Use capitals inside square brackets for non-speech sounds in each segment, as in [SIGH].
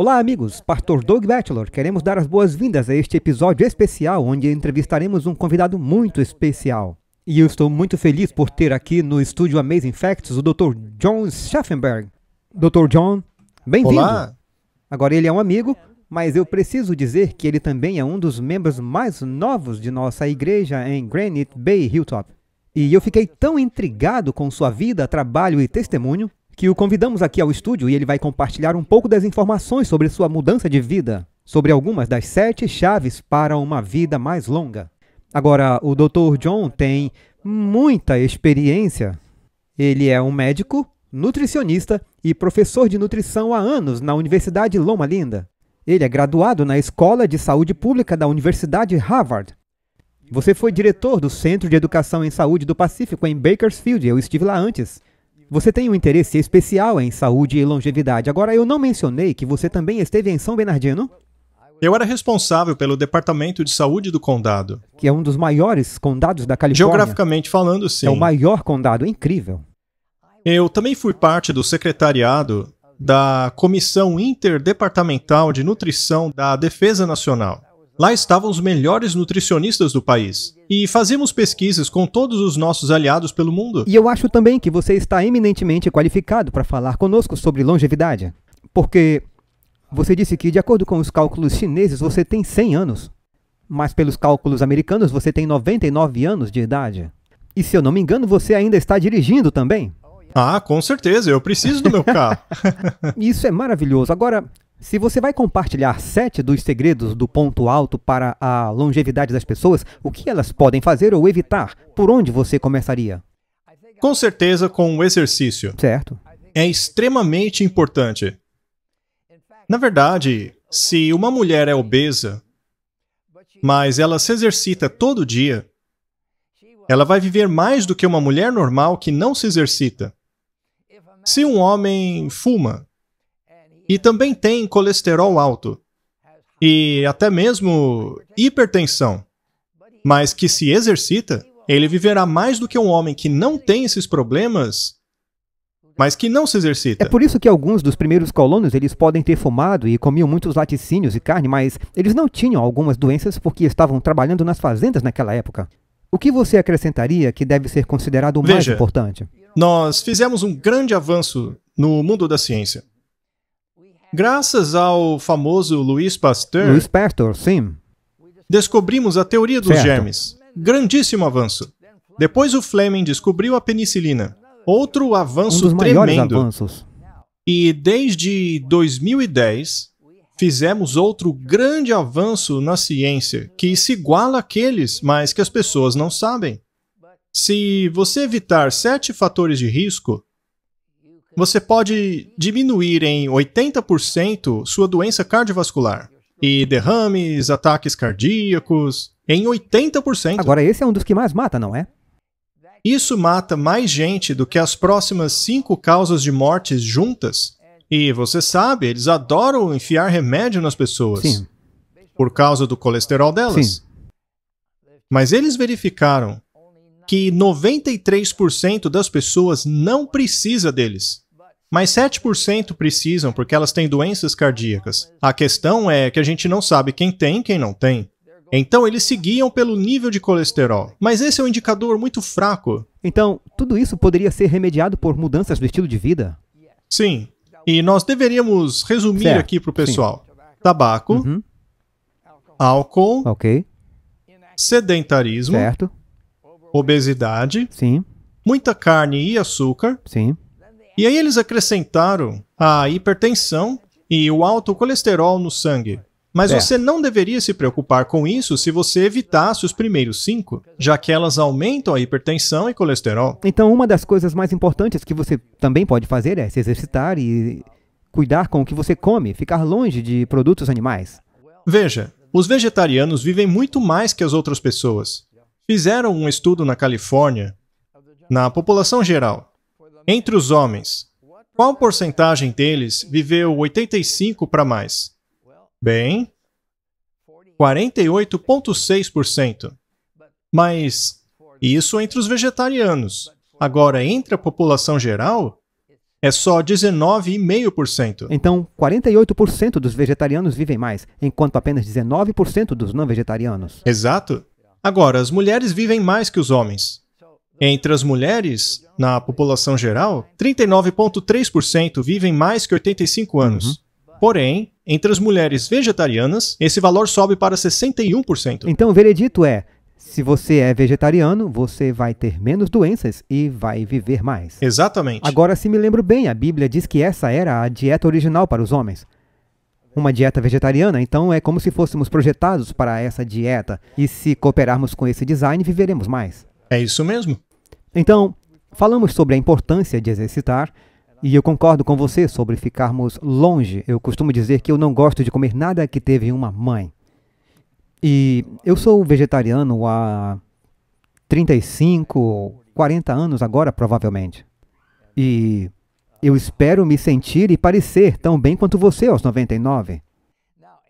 Olá, amigos. Pastor Doug Batchelor. Queremos dar as boas-vindas a este episódio especial onde entrevistaremos um convidado muito especial. E eu estou muito feliz por ter aqui no estúdio Amazing Facts o Dr. John Schaffenberg. Dr. John, bem-vindo. Olá. Agora ele é um amigo, mas eu preciso dizer que ele também é um dos membros mais novos de nossa igreja em Granite Bay Hilltop. E eu fiquei tão intrigado com sua vida, trabalho e testemunho que o convidamos aqui ao estúdio e ele vai compartilhar um pouco das informações sobre sua mudança de vida, sobre algumas das sete chaves para uma vida mais longa. Agora, o Dr. John tem muita experiência. Ele é um médico, nutricionista e professor de nutrição há anos na Universidade Loma Linda. Ele é graduado na Escola de Saúde Pública da Universidade Harvard. Você foi diretor do Centro de Educação em Saúde do Pacífico em Bakersfield, eu estive lá antes. Você tem um interesse especial em saúde e longevidade. Agora, eu não mencionei que você também esteve em São Bernardino? Eu era responsável pelo Departamento de Saúde do condado. Que é um dos maiores condados da Califórnia. Geograficamente falando, sim. É o maior condado, incrível. Eu também fui parte do secretariado da Comissão Interdepartamental de Nutrição da Defesa Nacional. Lá estavam os melhores nutricionistas do país. E fazíamos pesquisas com todos os nossos aliados pelo mundo. E eu acho também que você está eminentemente qualificado para falar conosco sobre longevidade. Porque você disse que, de acordo com os cálculos chineses, você tem 100 anos. Mas, pelos cálculos americanos, você tem 99 anos de idade. E, se eu não me engano, você ainda está dirigindo também. Ah, com certeza, eu preciso do meu carro. [LAUGHS] Isso é maravilhoso. Agora, se você vai compartilhar sete dos segredos do ponto alto para a longevidade das pessoas, o que elas podem fazer ou evitar? Por onde você começaria? Com certeza com o exercício. Certo. É extremamente importante. Na verdade, se uma mulher é obesa, mas ela se exercita todo dia, ela vai viver mais do que uma mulher normal que não se exercita. Se um homem fuma, e também tem colesterol alto e até mesmo hipertensão, mas que se exercita, ele viverá mais do que um homem que não tem esses problemas, mas que não se exercita. É por isso que alguns dos primeiros colonos eles podem ter fumado e comiam muitos laticínios e carne, mas eles não tinham algumas doenças porque estavam trabalhando nas fazendas naquela época. O que você acrescentaria que deve ser considerado o mais Veja, importante? Nós fizemos um grande avanço no mundo da ciência. Graças ao famoso Louis Pasteur, Louis Pasteur sim. descobrimos a teoria dos certo. germes. Grandíssimo avanço. Depois o Fleming descobriu a penicilina. Outro avanço um tremendo. Avanços. E desde 2010 fizemos outro grande avanço na ciência que se iguala àqueles, mas que as pessoas não sabem. Se você evitar sete fatores de risco, você pode diminuir em 80% sua doença cardiovascular e derrames, ataques cardíacos, em 80%. Agora, esse é um dos que mais mata, não é? Isso mata mais gente do que as próximas cinco causas de mortes juntas. E você sabe, eles adoram enfiar remédio nas pessoas. Sim. Por causa do colesterol delas. Sim. Mas eles verificaram que 93% das pessoas não precisa deles. Mas 7% precisam porque elas têm doenças cardíacas. A questão é que a gente não sabe quem tem e quem não tem. Então eles seguiam pelo nível de colesterol. Mas esse é um indicador muito fraco. Então, tudo isso poderia ser remediado por mudanças do estilo de vida? Sim. E nós deveríamos resumir certo. aqui para o pessoal: Sim. tabaco, uhum. álcool, okay. sedentarismo, certo obesidade, sim, muita carne e açúcar, sim. E aí eles acrescentaram a hipertensão e o alto colesterol no sangue. Mas é. você não deveria se preocupar com isso se você evitasse os primeiros cinco, já que elas aumentam a hipertensão e colesterol. Então, uma das coisas mais importantes que você também pode fazer é se exercitar e cuidar com o que você come, ficar longe de produtos animais. Veja, os vegetarianos vivem muito mais que as outras pessoas. Fizeram um estudo na Califórnia, na população geral, entre os homens. Qual porcentagem deles viveu 85 para mais? Bem, 48,6%. Mas isso entre os vegetarianos. Agora, entre a população geral, é só 19,5%. Então, 48% dos vegetarianos vivem mais, enquanto apenas 19% dos não vegetarianos. Exato. Agora, as mulheres vivem mais que os homens. Entre as mulheres, na população geral, 39,3% vivem mais que 85 anos. Uhum. Porém, entre as mulheres vegetarianas, esse valor sobe para 61%. Então, o veredito é: se você é vegetariano, você vai ter menos doenças e vai viver mais. Exatamente. Agora, se me lembro bem, a Bíblia diz que essa era a dieta original para os homens uma dieta vegetariana, então é como se fôssemos projetados para essa dieta. E se cooperarmos com esse design, viveremos mais. É isso mesmo. Então, falamos sobre a importância de exercitar, e eu concordo com você sobre ficarmos longe. Eu costumo dizer que eu não gosto de comer nada que teve uma mãe. E eu sou vegetariano há 35, 40 anos agora, provavelmente. E eu espero me sentir e parecer tão bem quanto você aos 99.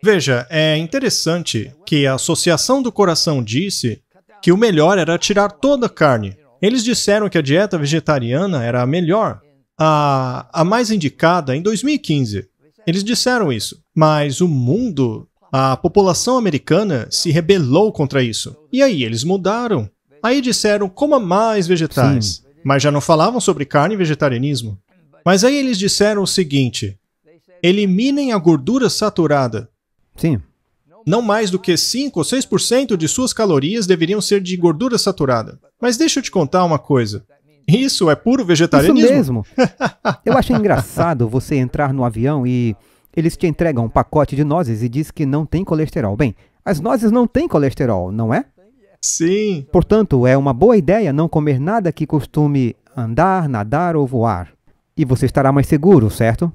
Veja, é interessante que a Associação do Coração disse que o melhor era tirar toda a carne. Eles disseram que a dieta vegetariana era a melhor, a, a mais indicada em 2015. Eles disseram isso, mas o mundo, a população americana se rebelou contra isso. E aí eles mudaram. Aí disseram coma mais vegetais, Sim. mas já não falavam sobre carne e vegetarianismo. Mas aí eles disseram o seguinte: eliminem a gordura saturada. Sim. Não mais do que 5 ou 6% de suas calorias deveriam ser de gordura saturada. Mas deixa eu te contar uma coisa. Isso é puro vegetarianismo. Isso mesmo. [LAUGHS] eu acho engraçado você entrar no avião e eles te entregam um pacote de nozes e diz que não tem colesterol. Bem, as nozes não têm colesterol, não é? Sim. Portanto, é uma boa ideia não comer nada que costume andar, nadar ou voar e você estará mais seguro, certo?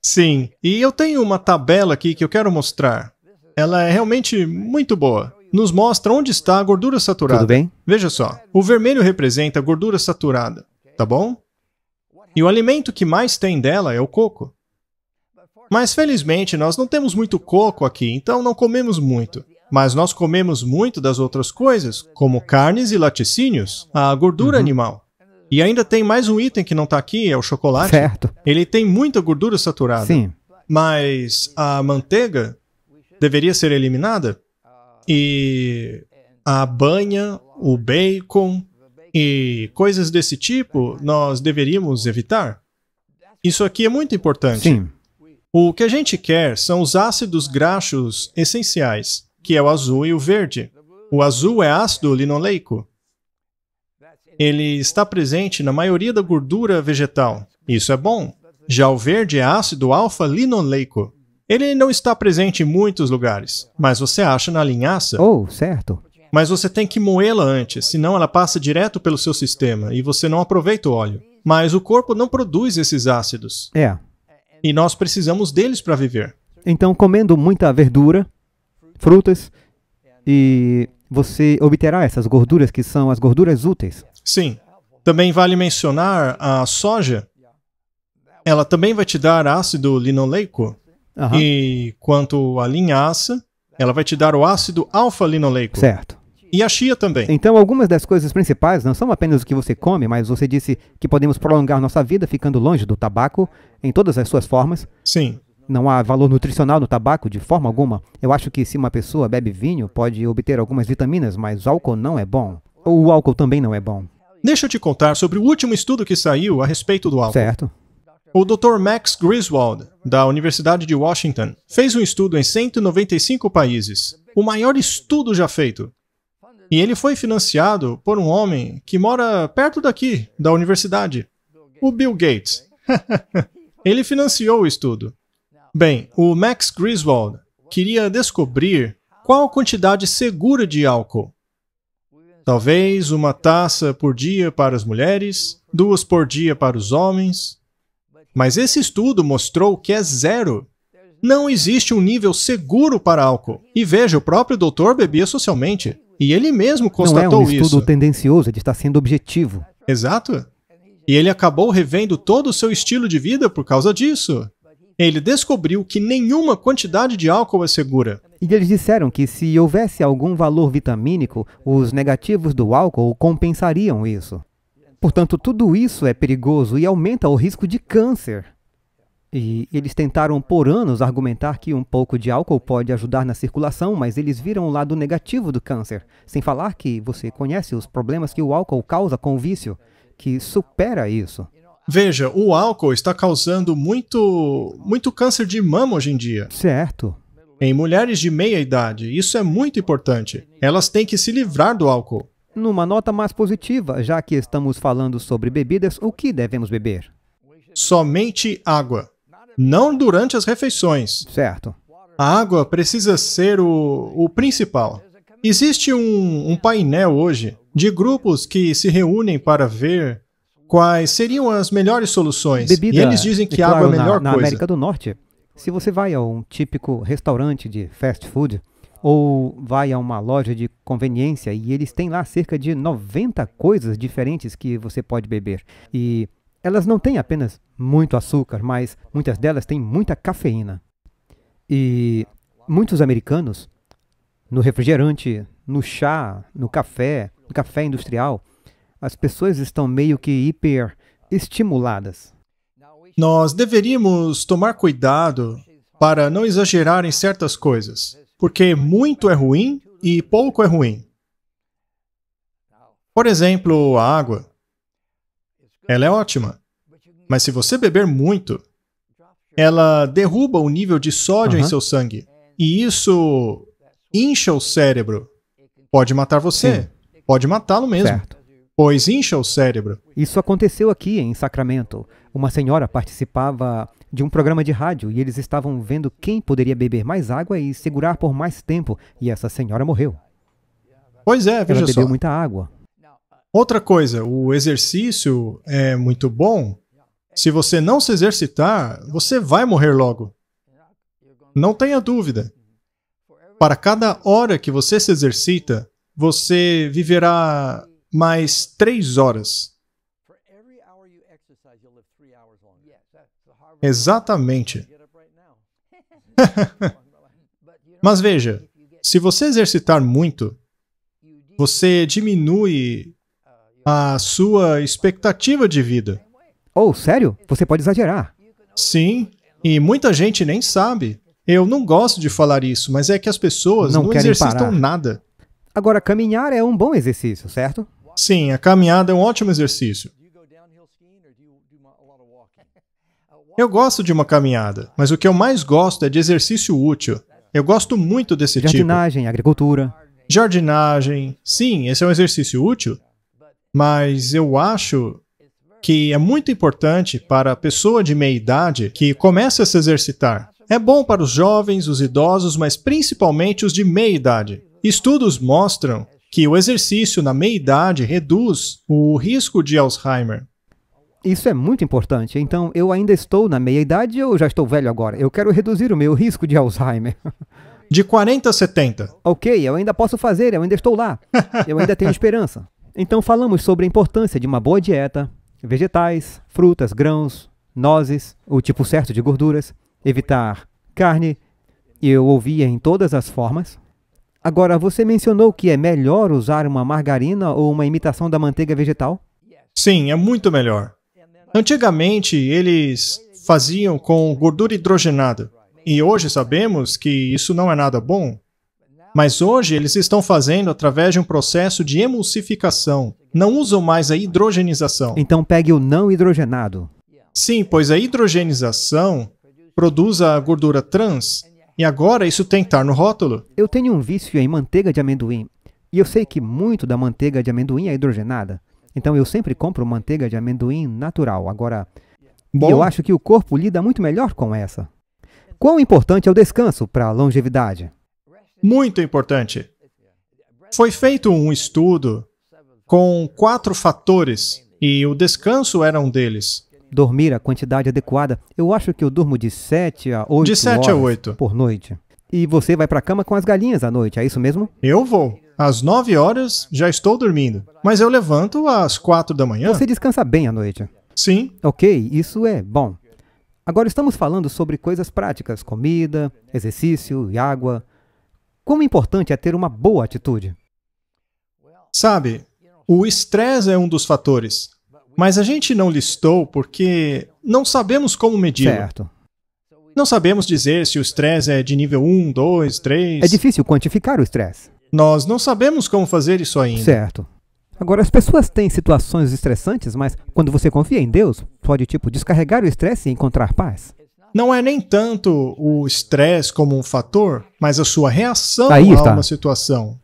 Sim, e eu tenho uma tabela aqui que eu quero mostrar. Ela é realmente muito boa. Nos mostra onde está a gordura saturada. Tudo bem? Veja só, o vermelho representa a gordura saturada, tá bom? E o alimento que mais tem dela é o coco. Mas felizmente nós não temos muito coco aqui, então não comemos muito. Mas nós comemos muito das outras coisas, como carnes e laticínios, a gordura uhum. animal. E ainda tem mais um item que não está aqui, é o chocolate. Certo. Ele tem muita gordura saturada. Sim. Mas a manteiga deveria ser eliminada. E a banha, o bacon e coisas desse tipo nós deveríamos evitar. Isso aqui é muito importante. Sim. O que a gente quer são os ácidos graxos essenciais, que é o azul e o verde. O azul é ácido linoleico ele está presente na maioria da gordura vegetal. Isso é bom. Já o verde é ácido alfa-linoleico. Ele não está presente em muitos lugares, mas você acha na linhaça. Oh, certo. Mas você tem que moê-la antes, senão ela passa direto pelo seu sistema e você não aproveita o óleo. Mas o corpo não produz esses ácidos. É. E nós precisamos deles para viver. Então, comendo muita verdura, frutas, e você obterá essas gorduras que são as gorduras úteis. Sim. Também vale mencionar a soja. Ela também vai te dar ácido linoleico. Uhum. E quanto à linhaça, ela vai te dar o ácido alfa-linoleico. Certo. E a chia também. Então, algumas das coisas principais não são apenas o que você come, mas você disse que podemos prolongar nossa vida ficando longe do tabaco em todas as suas formas. Sim. Não há valor nutricional no tabaco de forma alguma. Eu acho que se uma pessoa bebe vinho, pode obter algumas vitaminas, mas álcool não é bom. Ou o álcool também não é bom. Deixa eu te contar sobre o último estudo que saiu a respeito do álcool. Certo. O Dr. Max Griswold, da Universidade de Washington, fez um estudo em 195 países, o maior estudo já feito. E ele foi financiado por um homem que mora perto daqui, da universidade, o Bill Gates. [LAUGHS] ele financiou o estudo. Bem, o Max Griswold queria descobrir qual a quantidade segura de álcool Talvez uma taça por dia para as mulheres, duas por dia para os homens. Mas esse estudo mostrou que é zero. Não existe um nível seguro para álcool. E veja, o próprio doutor bebia socialmente. E ele mesmo constatou isso. Não é um estudo isso. tendencioso, ele está sendo objetivo. Exato. E ele acabou revendo todo o seu estilo de vida por causa disso. Ele descobriu que nenhuma quantidade de álcool é segura. E eles disseram que se houvesse algum valor vitamínico, os negativos do álcool compensariam isso. Portanto, tudo isso é perigoso e aumenta o risco de câncer. E eles tentaram por anos argumentar que um pouco de álcool pode ajudar na circulação, mas eles viram o lado negativo do câncer, sem falar que você conhece os problemas que o álcool causa com o vício, que supera isso. Veja, o álcool está causando muito, muito câncer de mama hoje em dia. Certo em mulheres de meia idade. Isso é muito importante. Elas têm que se livrar do álcool. Numa nota mais positiva, já que estamos falando sobre bebidas, o que devemos beber? Somente água. Não durante as refeições. Certo. A água precisa ser o, o principal. Existe um, um painel hoje de grupos que se reúnem para ver quais seriam as melhores soluções. Bebida, e eles dizem que é claro, água é a melhor na, na coisa. Na América do Norte, se você vai a um típico restaurante de fast food ou vai a uma loja de conveniência e eles têm lá cerca de 90 coisas diferentes que você pode beber. E elas não têm apenas muito açúcar, mas muitas delas têm muita cafeína. E muitos americanos, no refrigerante, no chá, no café, no café industrial, as pessoas estão meio que hiper estimuladas. Nós deveríamos tomar cuidado para não exagerar em certas coisas, porque muito é ruim e pouco é ruim. Por exemplo, a água. Ela é ótima, mas se você beber muito, ela derruba o nível de sódio uhum. em seu sangue. E isso incha o cérebro. Pode matar você. Sim. Pode matá-lo mesmo. Certo. Pois incha o cérebro. Isso aconteceu aqui em Sacramento. Uma senhora participava de um programa de rádio e eles estavam vendo quem poderia beber mais água e segurar por mais tempo, e essa senhora morreu. Pois é, veja Ela bebeu só. muita água. Outra coisa, o exercício é muito bom. Se você não se exercitar, você vai morrer logo. Não tenha dúvida. Para cada hora que você se exercita, você viverá mais três horas. Exatamente. [LAUGHS] Mas veja, se você exercitar muito, você diminui a sua expectativa de vida. Oh, sério? Você pode exagerar. Sim, e muita gente nem sabe. Eu não gosto de falar isso, mas é que as pessoas não, não exercitam parar. nada. Agora, caminhar é um bom exercício, certo? Sim, a caminhada é um ótimo exercício. Eu gosto de uma caminhada, mas o que eu mais gosto é de exercício útil. Eu gosto muito desse Jardinagem, tipo. Jardinagem, agricultura. Jardinagem. Sim, esse é um exercício útil, mas eu acho que é muito importante para a pessoa de meia idade que comece a se exercitar. É bom para os jovens, os idosos, mas principalmente os de meia idade. Estudos mostram que o exercício na meia idade reduz o risco de Alzheimer. Isso é muito importante. Então, eu ainda estou na meia-idade ou já estou velho agora? Eu quero reduzir o meu risco de Alzheimer. [LAUGHS] De 40 a 70. Ok, eu ainda posso fazer, eu ainda estou lá. [LAUGHS] Eu ainda tenho esperança. Então, falamos sobre a importância de uma boa dieta, vegetais, frutas, grãos, nozes, o tipo certo de gorduras, evitar carne. Eu ouvia em todas as formas. Agora, você mencionou que é melhor usar uma margarina ou uma imitação da manteiga vegetal? Sim, é muito melhor. Antigamente, eles faziam com gordura hidrogenada. E hoje sabemos que isso não é nada bom. Mas hoje eles estão fazendo através de um processo de emulsificação. Não usam mais a hidrogenização. Então pegue o não hidrogenado. Sim, pois a hidrogenização produz a gordura trans. E agora isso tem que estar no rótulo. Eu tenho um vício em manteiga de amendoim. E eu sei que muito da manteiga de amendoim é hidrogenada. Então eu sempre compro manteiga de amendoim natural. Agora, eu acho que o corpo lida muito melhor com essa. Quão importante é o descanso para a longevidade? Muito importante. Foi feito um estudo com quatro fatores e o descanso era um deles. Dormir a quantidade adequada. Eu acho que eu durmo de 7 a 8 de horas a 8. por noite. E você vai para a cama com as galinhas à noite, é isso mesmo? Eu vou. Às 9 horas já estou dormindo, mas eu levanto às 4 da manhã. Você descansa bem à noite. Sim. Ok, isso é bom. Agora estamos falando sobre coisas práticas, comida, exercício e água. Como importante é ter uma boa atitude? Sabe, o estresse é um dos fatores, mas a gente não listou porque não sabemos como medir. Certo. Não sabemos dizer se o estresse é de nível 1, 2, 3. É difícil quantificar o estresse. Nós não sabemos como fazer isso ainda. Certo. Agora, as pessoas têm situações estressantes, mas quando você confia em Deus, pode, tipo, descarregar o estresse e encontrar paz. Não é nem tanto o estresse como um fator, mas a sua reação tá a uma situação.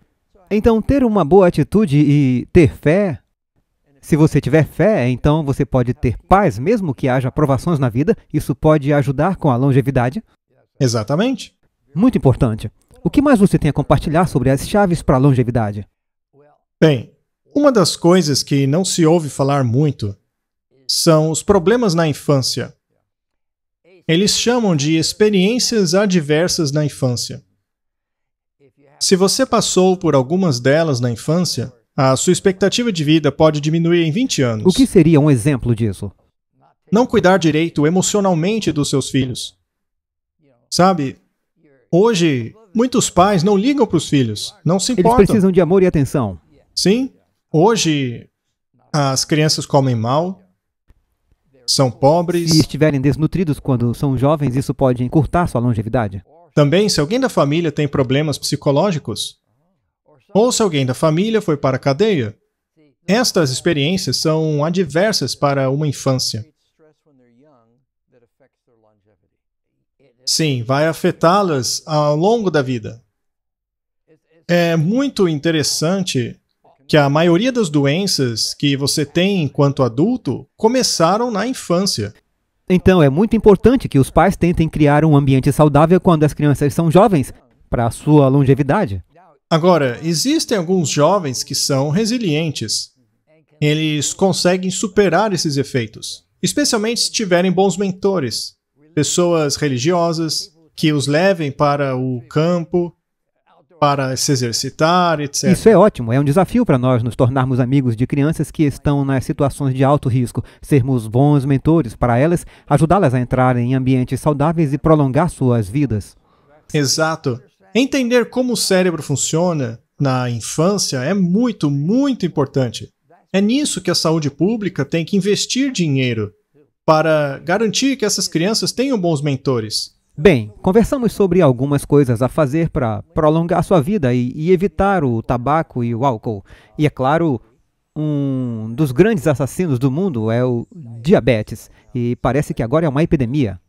Então, ter uma boa atitude e ter fé. Se você tiver fé, então você pode ter paz, mesmo que haja provações na vida. Isso pode ajudar com a longevidade. Exatamente. Muito importante. O que mais você tem a compartilhar sobre as chaves para a longevidade? Bem, uma das coisas que não se ouve falar muito são os problemas na infância. Eles chamam de experiências adversas na infância. Se você passou por algumas delas na infância, a sua expectativa de vida pode diminuir em 20 anos. O que seria um exemplo disso? Não cuidar direito emocionalmente dos seus filhos. Sabe, hoje Muitos pais não ligam para os filhos, não se importam. Eles precisam de amor e atenção. Sim. Hoje, as crianças comem mal, são pobres. Se estiverem desnutridos quando são jovens, isso pode encurtar sua longevidade. Também, se alguém da família tem problemas psicológicos, ou se alguém da família foi para a cadeia, estas experiências são adversas para uma infância. Sim, vai afetá-las ao longo da vida. É muito interessante que a maioria das doenças que você tem enquanto adulto começaram na infância. Então, é muito importante que os pais tentem criar um ambiente saudável quando as crianças são jovens, para a sua longevidade. Agora, existem alguns jovens que são resilientes. Eles conseguem superar esses efeitos, especialmente se tiverem bons mentores pessoas religiosas que os levem para o campo para se exercitar, etc. Isso é ótimo, é um desafio para nós nos tornarmos amigos de crianças que estão nas situações de alto risco, sermos bons mentores para elas, ajudá-las a entrarem em ambientes saudáveis e prolongar suas vidas. Exato. Entender como o cérebro funciona na infância é muito, muito importante. É nisso que a saúde pública tem que investir dinheiro para garantir que essas crianças tenham bons mentores? Bem, conversamos sobre algumas coisas a fazer para prolongar sua vida e, e, evitar o tabaco e o álcool. E é claro, um dos grandes assassinos do mundo é o diabetes, e parece que agora é uma epidemia.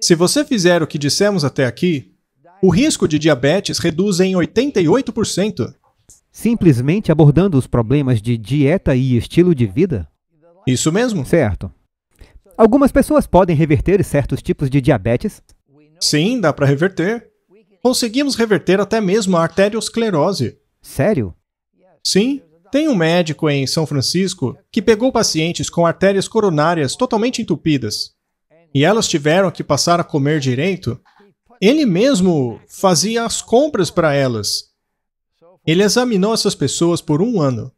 Se você fizer o que dissemos até aqui, o risco de diabetes reduz em 88%. Simplesmente abordando os problemas de dieta e estilo de vida? Isso mesmo. Certo. Algumas pessoas podem reverter certos tipos de diabetes? Sim, dá para reverter. Conseguimos reverter até mesmo a arteriosclerose. Sério? Sim. Tem um médico em São Francisco que pegou pacientes com artérias coronárias totalmente entupidas e elas tiveram que passar a comer direito. Ele mesmo fazia as compras para elas. Ele examinou essas pessoas por um ano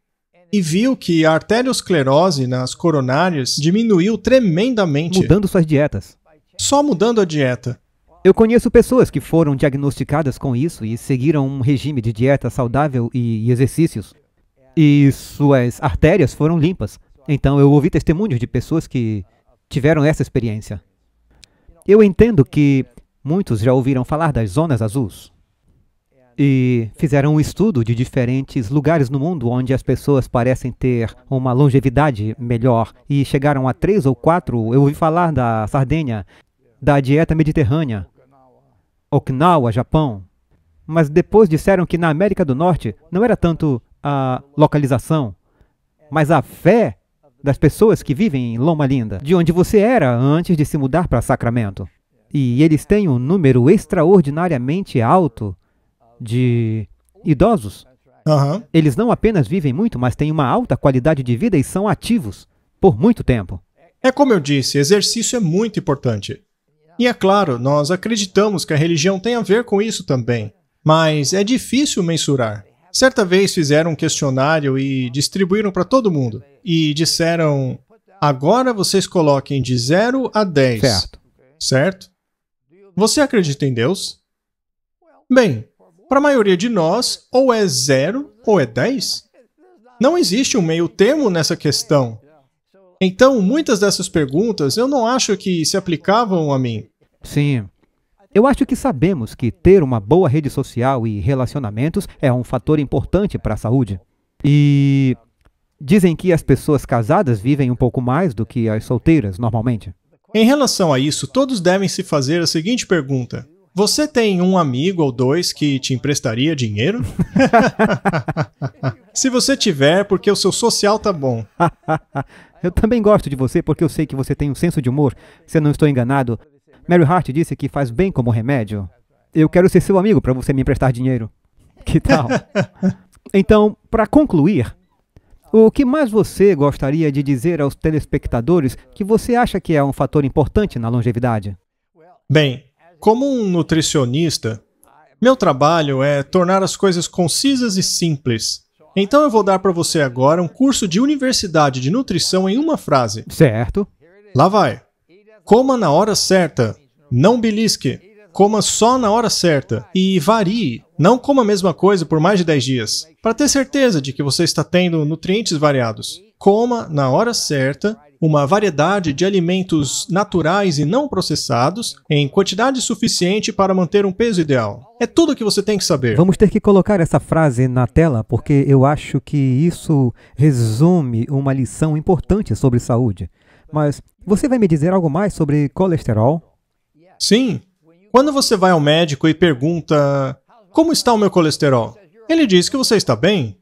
e viu que a arteriosclerose nas coronárias diminuiu tremendamente. Mudando suas dietas. Só mudando a dieta. Eu conheço pessoas que foram diagnosticadas com isso e seguiram um regime de dieta saudável e exercícios. E suas artérias foram limpas. Então eu ouvi testemunhos de pessoas que tiveram essa experiência. Eu entendo que muitos já ouviram falar das zonas azuis e fizeram um estudo de diferentes lugares no mundo onde as pessoas parecem ter uma longevidade melhor e chegaram a três ou quatro. Eu ouvi falar da Sardenha, da dieta mediterrânea, Okinawa, Japão. Mas depois disseram que na América do Norte não era tanto a localização, mas a fé das pessoas que vivem em Loma Linda, de onde você era antes de se mudar para Sacramento. E eles têm um número extraordinariamente alto de idosos. Uhum. Eles não apenas vivem muito, mas têm uma alta qualidade de vida e são ativos por muito tempo. É como eu disse, exercício é muito importante. E é claro, nós acreditamos que a religião tem a ver com isso também, mas é difícil mensurar. Certa vez fizeram um questionário e distribuíram para todo mundo. E disseram: agora vocês coloquem de 0 a 10. Certo. Certo? Você acredita em Deus? Bem, para a maioria de nós, ou é zero ou é 10. Não existe um meio termo nessa questão. Então, muitas dessas perguntas eu não acho que se aplicavam a mim. Sim. Eu acho que sabemos que ter uma boa rede social e relacionamentos é um fator importante para a saúde. E dizem que as pessoas casadas vivem um pouco mais do que as solteiras normalmente. Em relação a isso, todos devem se fazer a seguinte pergunta: você tem um amigo ou dois que te emprestaria dinheiro? [LAUGHS] Se você tiver, porque o seu social tá bom. [LAUGHS] eu também gosto de você porque eu sei que você tem um senso de humor, se eu não estou enganado. Mary Hart disse que faz bem como remédio. Eu quero ser seu amigo para você me emprestar dinheiro. [LAUGHS] Que tal? então, para concluir, o que mais você gostaria de dizer aos telespectadores que você acha que é um fator importante na longevidade? Bem, como um nutricionista, meu trabalho é tornar as coisas concisas e simples. Então eu vou dar para você agora um curso de universidade de nutrição em uma frase. Certo. Lá vai. Coma na hora certa. Não belisque. Coma só na hora certa. E varie. Não coma a mesma coisa por mais de 10 dias. Para ter certeza de que você está tendo nutrientes variados. Coma na hora certa uma variedade de alimentos naturais e não processados em quantidade suficiente para manter um peso ideal. É tudo o que você tem que saber. Vamos ter que colocar essa frase na tela, porque eu acho que isso resume uma lição importante sobre saúde. Mas você vai me dizer algo mais sobre colesterol? Sim. Quando você vai ao médico e pergunta: Como está o meu colesterol? Ele diz que você está bem,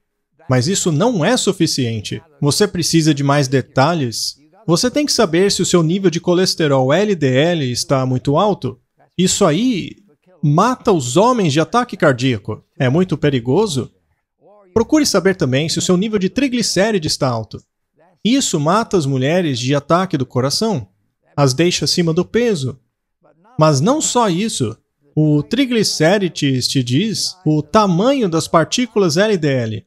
mas isso não é suficiente. Você precisa de mais detalhes você tem que saber se o seu nível de colesterol LDL está muito alto. Isso aí mata os homens de ataque cardíaco. É muito perigoso. Procure saber também se o seu nível de triglicéride está alto. Isso mata as mulheres de ataque do coração, as deixa acima do peso. Mas não só isso. O triglicérides te diz o tamanho das partículas LDL.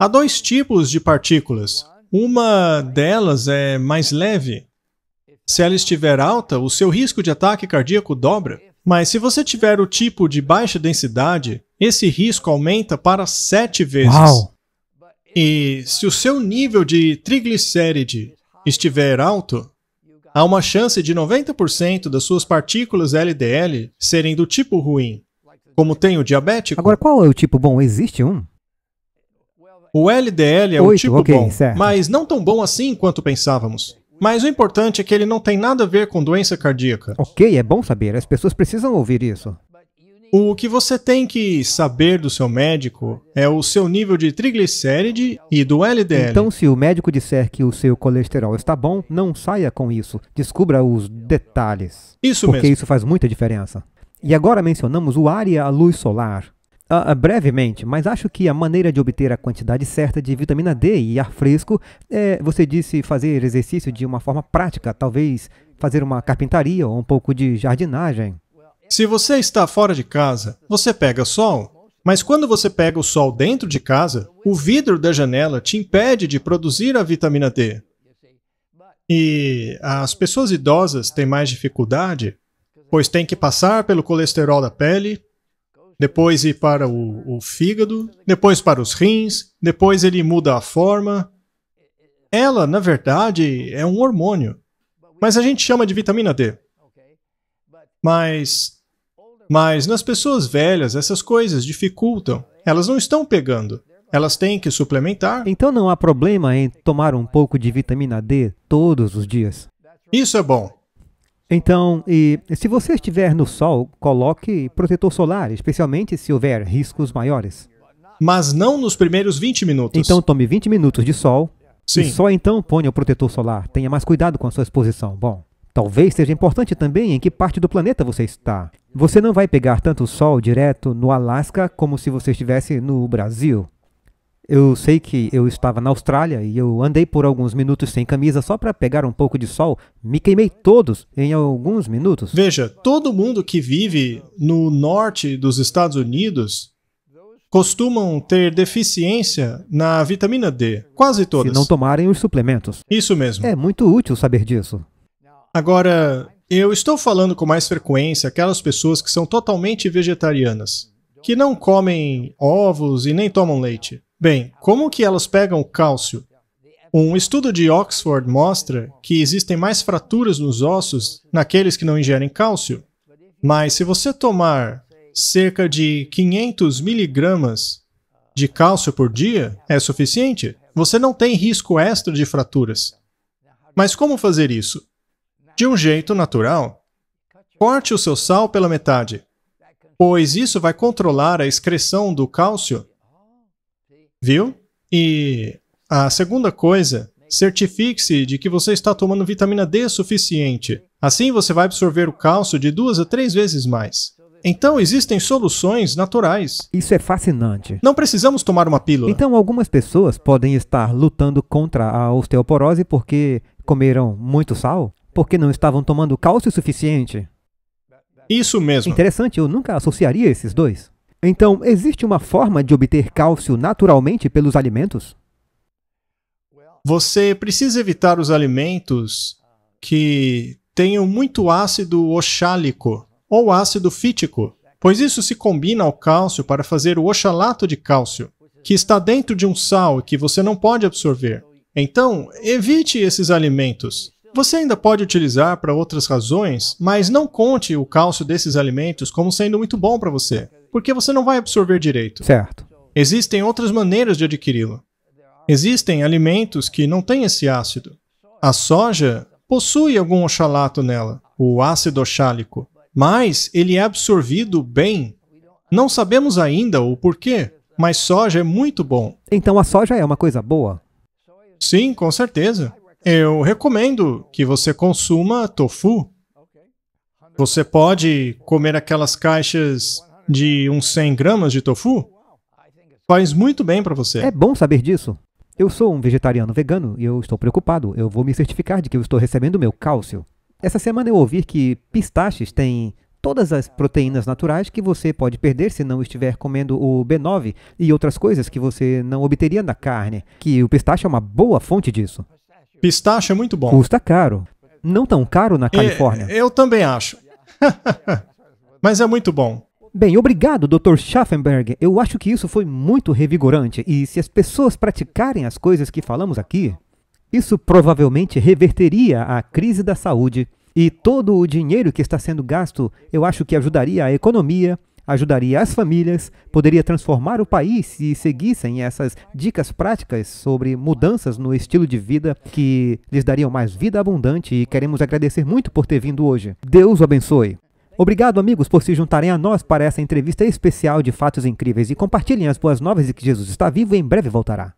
Há dois tipos de partículas, uma delas é mais leve. Se ela estiver alta, o seu risco de ataque cardíaco dobra. Mas se você tiver o tipo de baixa densidade, esse risco aumenta para sete vezes. Uau. E se o seu nível de triglicéride estiver alto, há uma chance de 90% das suas partículas LDL serem do tipo ruim, como tem o diabético. Agora, qual é o tipo bom? Existe um? O LDL é um tipo okay, bom, certo. mas não tão bom assim quanto pensávamos. Mas o importante é que ele não tem nada a ver com doença cardíaca. Ok, é bom saber. As pessoas precisam ouvir isso. O que você tem que saber do seu médico é o seu nível de triglicéride e do LDL. Então, se o médico disser que o seu colesterol está bom, não saia com isso. Descubra os detalhes. Isso porque mesmo. Porque isso faz muita diferença. E agora mencionamos o área à luz solar. Uh, brevemente, mas acho que a maneira de obter a quantidade certa de vitamina D e ar fresco é, você disse, fazer exercício de uma forma prática, talvez fazer uma carpintaria ou um pouco de jardinagem. Se você está fora de casa, você pega sol. Mas quando você pega o sol dentro de casa, o vidro da janela te impede de produzir a vitamina D. E as pessoas idosas têm mais dificuldade, pois têm que passar pelo colesterol da pele, depois ir para o, o fígado, depois para os rins, depois ele muda a forma. Ela, na verdade, é um hormônio, mas a gente chama de vitamina D. Mas, mas nas pessoas velhas, essas coisas dificultam. Elas não estão pegando. Elas têm que suplementar. Então não há problema em tomar um pouco de vitamina D todos os dias. Isso é bom. Então, e, se você estiver no sol, coloque protetor solar, especialmente se houver riscos maiores. Mas não nos primeiros 20 minutos. Então tome 20 minutos de sol Sim. e só então ponha o protetor solar. Tenha mais cuidado com a sua exposição. Bom, talvez seja importante também em que parte do planeta você está. Você não vai pegar tanto sol direto no Alasca como se você estivesse no Brasil. Eu sei que eu estava na Austrália e eu andei por alguns minutos sem camisa só para pegar um pouco de sol. Me queimei todos em alguns minutos. Veja, todo mundo que vive no norte dos Estados Unidos costumam ter deficiência na vitamina D, quase todas. Se não tomarem os suplementos. Isso mesmo. É muito útil saber disso. Agora, eu estou falando com mais frequência aquelas pessoas que são totalmente vegetarianas, que não comem ovos e nem tomam leite. Bem, como que elas pegam o cálcio? Um estudo de Oxford mostra que existem mais fraturas nos ossos naqueles que não ingerem cálcio. Mas se você tomar cerca de 500 miligramas de cálcio por dia, é suficiente. Você não tem risco extra de fraturas. Mas como fazer isso? De um jeito natural. Corte o seu sal pela metade, pois isso vai controlar a excreção do cálcio viu? E a segunda coisa, certifique-se de que você está tomando vitamina D suficiente. Assim você vai absorver o cálcio de duas a três vezes mais. Então existem soluções naturais. Isso é fascinante. Não precisamos tomar uma pílula. Então algumas pessoas podem estar lutando contra a osteoporose porque comeram muito sal? Porque não estavam tomando cálcio suficiente? Isso mesmo. Interessante, eu nunca associaria esses dois. Então, existe uma forma de obter cálcio naturalmente pelos alimentos? Você precisa evitar os alimentos que tenham muito ácido oxálico ou ácido fítico, pois isso se combina ao cálcio para fazer o oxalato de cálcio, que está dentro de um sal e que você não pode absorver. Então, evite esses alimentos. Você ainda pode utilizar para outras razões, mas não conte o cálcio desses alimentos como sendo muito bom para você porque você não vai absorver direito. Certo. Existem outras maneiras de adquiri-lo. Existem alimentos que não têm esse ácido. A soja possui algum oxalato nela, o ácido oxálico, mas ele é absorvido bem. Não sabemos ainda o porquê, mas soja é muito bom. Então a soja é uma coisa boa? Sim, com certeza. Eu recomendo que você consuma tofu. Você pode comer aquelas caixas de uns 100 gramas de tofu faz muito bem para você. É bom saber disso. Eu sou um vegetariano vegano e eu estou preocupado. Eu vou me certificar de que eu estou recebendo meu cálcio. Essa semana eu ouvi que pistaches têm todas as proteínas naturais que você pode perder se não estiver comendo o B9 e outras coisas que você não obteria da carne, que o pistache é uma boa fonte disso. Pistache é muito bom. Custa caro. Não tão caro na Califórnia. eu, eu também acho. [LAUGHS] Mas é muito bom. Bem, obrigado, Dr. Schaffenberg. Eu acho que isso foi muito revigorante e se as pessoas praticarem as coisas que falamos aqui, isso provavelmente reverteria a crise da saúde e todo o dinheiro que está sendo gasto, eu acho que ajudaria a economia, ajudaria as famílias, poderia transformar o país se seguissem essas dicas práticas sobre mudanças no estilo de vida que lhes dariam mais vida abundante e queremos agradecer muito por ter vindo hoje. Deus o abençoe. Obrigado, amigos, por se juntarem a nós para essa entrevista especial de fatos incríveis e compartilhem as boas novas de que Jesus está vivo e em breve voltará.